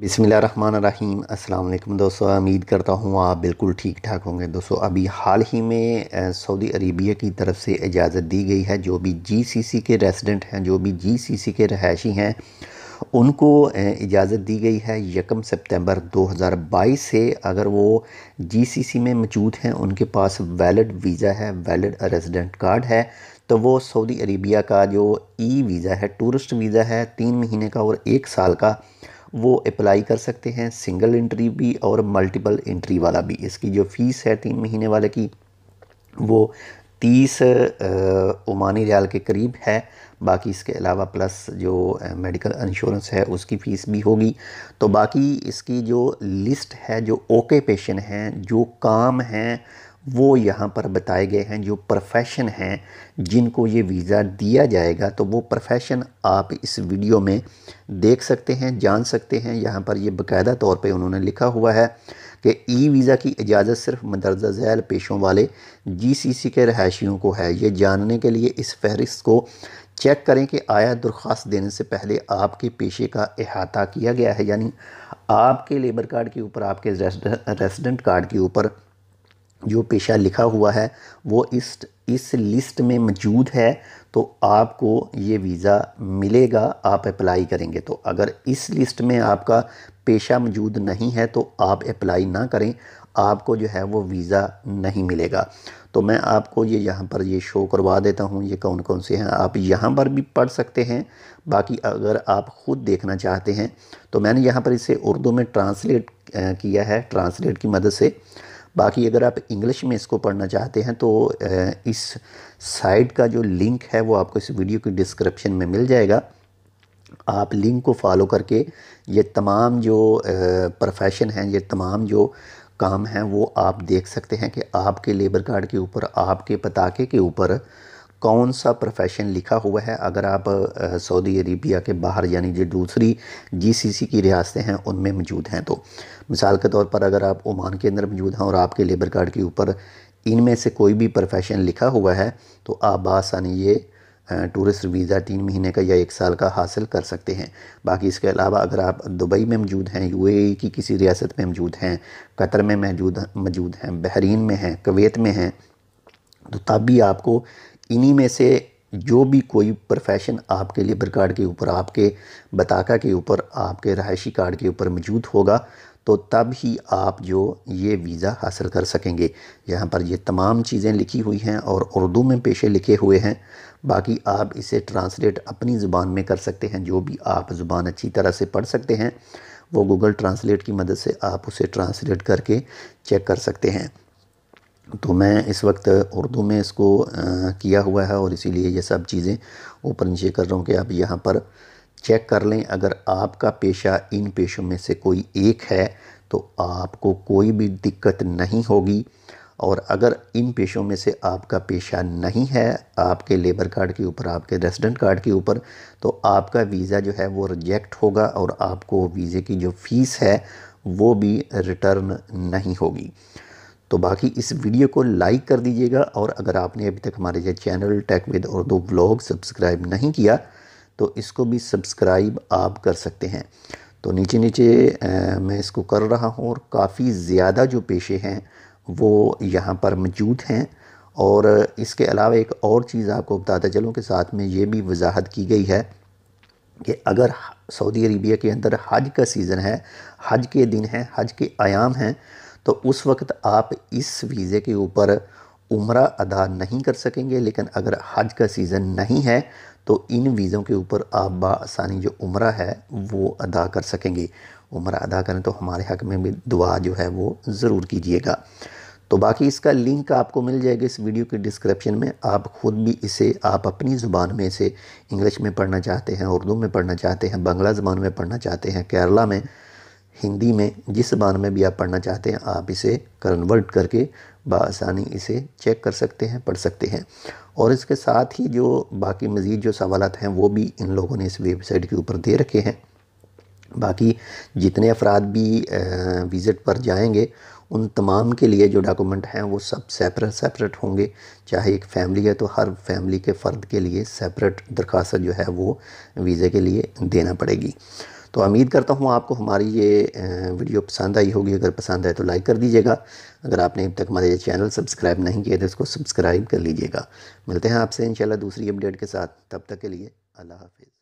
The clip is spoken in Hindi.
बिसमीम अल्लाम दोस्तों उम्मीद करता हूँ आप बिल्कुल ठीक ठाक होंगे दोस्तों अभी हाल ही में सऊदी अरेबिया की तरफ से इजाज़त दी गई है जो भी जीसीसी के रेजिडेंट हैं जो भी जीसीसी के रहायशी हैं उनको इजाज़त दी गई है यकम सितंबर 2022 से अगर वो जीसीसी में मौजूद हैं उनके पास वैलिड वीज़ा है वैलिड रेजिडेंट कार्ड है तो वो सऊदी अरेबिया का जो ई वीज़ा है टूरिस्ट वीज़ा है तीन महीने का और एक साल का वो अप्लाई कर सकते हैं सिंगल इंट्री भी और मल्टीपल इंट्री वाला भी इसकी जो फ़ीस है तीन महीने वाले की वो तीस ओमानी रियाल के करीब है बाकी इसके अलावा प्लस जो मेडिकल इंश्योरेंस है उसकी फ़ीस भी होगी तो बाकी इसकी जो लिस्ट है जो ओके पेशेंट हैं जो काम हैं वो यहाँ पर बताए गए हैं जो प्रोफेशन हैं जिनको ये वीज़ा दिया जाएगा तो वो प्रोफेशन आप इस वीडियो में देख सकते हैं जान सकते हैं यहाँ पर ये बकायदा तौर पे उन्होंने लिखा हुआ है कि ई वीज़ा की इजाज़त सिर्फ मदरजा झैल पेशों वाले जीसीसी के रहायशियों को है ये जानने के लिए इस फहरिस्त को चेक करें कि आया दरख्वास्त देने से पहले आपके पेशे का अहाता किया गया है यानी आपके लेबर कार्ड के ऊपर आपके रेसिडेंट कार्ड के ऊपर जो पेशा लिखा हुआ है वो इस इस लिस्ट में मौजूद है तो आपको ये वीज़ा मिलेगा आप अप्लाई करेंगे तो अगर इस लिस्ट में आपका पेशा मौजूद नहीं है तो आप अप्लाई ना करें आपको जो है वो वीज़ा नहीं मिलेगा तो मैं आपको ये यहाँ पर ये शो करवा देता हूँ ये कौन कौन से हैं आप यहाँ पर भी पढ़ सकते हैं बाकी अगर आप ख़ुद देखना चाहते हैं तो मैंने यहाँ पर इसे उर्दू में ट्रांसलेट किया है ट्रांसलेट की मदद से बाकी अगर आप इंग्लिश में इसको पढ़ना चाहते हैं तो इस साइट का जो लिंक है वो आपको इस वीडियो की डिस्क्रिप्शन में मिल जाएगा आप लिंक को फॉलो करके ये तमाम जो प्रोफेशन हैं ये तमाम जो काम हैं वो आप देख सकते हैं कि आपके लेबर कार्ड के ऊपर आपके पताके के ऊपर कौन सा प्रोफेशन लिखा हुआ है अगर आप सऊदी अरेबिया के बाहर यानी जो दूसरी जीसीसी की रियासतें हैं उनमें मौजूद हैं तो मिसाल के तौर पर अगर आप ओमान के अंदर मौजूद हैं और आपके लेबर कार्ड के ऊपर इनमें से कोई भी प्रोफेशन लिखा हुआ है तो आप बासानी ये टूरिस्ट वीज़ा तीन महीने का या एक साल का हासिल कर सकते हैं बाकी इसके अलावा अगर आप दुबई में मौजूद हैं यूएई e की किसी रियासत में मौजूद हैं कतर में मौजूद मौजूद हैं बहरीन में हैं कवैत में हैं तो तब भी आपको इन्हीं में से जो भी कोई प्रोफेशन आपके लेबर कार्ड के ऊपर आपके बताका के ऊपर आपके रहायशी कार्ड के ऊपर मौजूद होगा तो तब ही आप जो ये वीज़ा हासिल कर सकेंगे यहाँ पर ये तमाम चीज़ें लिखी हुई हैं और उर्दू में पेशे लिखे हुए हैं बाकी आप इसे ट्रांसलेट अपनी ज़ुबान में कर सकते हैं जो भी आप ज़ुबान अच्छी तरह से पढ़ सकते हैं वो गूगल ट्रांसलेट की मदद से आप उसे ट्रांसलेट करके चेक कर सकते हैं तो मैं इस वक्त उर्दू में इसको आ, किया हुआ है और इसीलिए ये सब चीज़ें ऊपर नीचे कर रहा हूँ कि आप यहाँ पर चेक कर लें अगर आपका पेशा इन पेशों में से कोई एक है तो आपको कोई भी दिक्कत नहीं होगी और अगर इन पेशों में से आपका पेशा नहीं है आपके लेबर कार्ड के ऊपर आपके रेजिडेंट कार्ड के ऊपर तो आपका वीज़ा जो है वो रिजेक्ट होगा और आपको वीज़े की जो फ़ीस है वो भी रिटर्न नहीं होगी तो बाकी इस वीडियो को लाइक कर दीजिएगा और अगर आपने अभी तक हमारे चैनल टेक विद और दो ब्लॉग सब्सक्राइब नहीं किया तो इसको भी सब्सक्राइब आप कर सकते हैं तो नीचे नीचे आ, मैं इसको कर रहा हूँ और काफ़ी ज़्यादा जो पेशे हैं वो यहाँ पर मौजूद हैं और इसके अलावा एक और चीज़ आपको बताता चलूँ के साथ में ये भी वजाहत की गई है कि अगर सऊदी अरबिया के अंदर हज का सीज़न है हज के दिन हैं हज के आयाम हैं तो उस वक्त आप इस वीज़े के ऊपर उम्र अदा नहीं कर सकेंगे लेकिन अगर हज का सीज़न नहीं है तो इन वीज़ों के ऊपर आप बसानी जो उम्र है वो अदा कर सकेंगे उम्र अदा करें तो हमारे हक में भी दुआ जो है वो ज़रूर कीजिएगा तो बाकी इसका लिंक आपको मिल जाएगा इस वीडियो के डिस्क्रिप्शन में आप ख़ुद भी इसे आप अपनी ज़ुबान में इसे इंग्लिश में पढ़ना चाहते हैं उर्दू में पढ़ना चाहते हैं बंगला ज़बान में पढ़ना चाहते हैं केरला में हिंदी में जिस बान में भी आप पढ़ना चाहते हैं आप इसे कन्वर्ट करके बसानी इसे चेक कर सकते हैं पढ़ सकते हैं और इसके साथ ही जो बाकी मज़ीद जो सवाल हैं वो भी इन लोगों ने इस वेबसाइट के ऊपर दे रखे हैं बाकी जितने अफराद भी विज़िट पर जाएंगे उन तमाम के लिए जो डॉक्यूमेंट हैं वो सब सेपरेट सेपरेट होंगे चाहे एक फैमिली है तो हर फैमिली के फ़र्द के लिए सेपरेट दरख्वास्त जो है वो वीज़े के लिए देना पड़ेगी तो उम्मीद करता हूँ आपको हमारी ये वीडियो पसंद आई होगी अगर पसंद आए तो लाइक कर दीजिएगा अगर आपने अब तक हमारे ये चैनल सब्सक्राइब नहीं किया तो इसको सब्सक्राइब कर लीजिएगा मिलते हैं आपसे इंशाल्लाह दूसरी अपडेट के साथ तब तक के लिए अल्लाह हाफिज़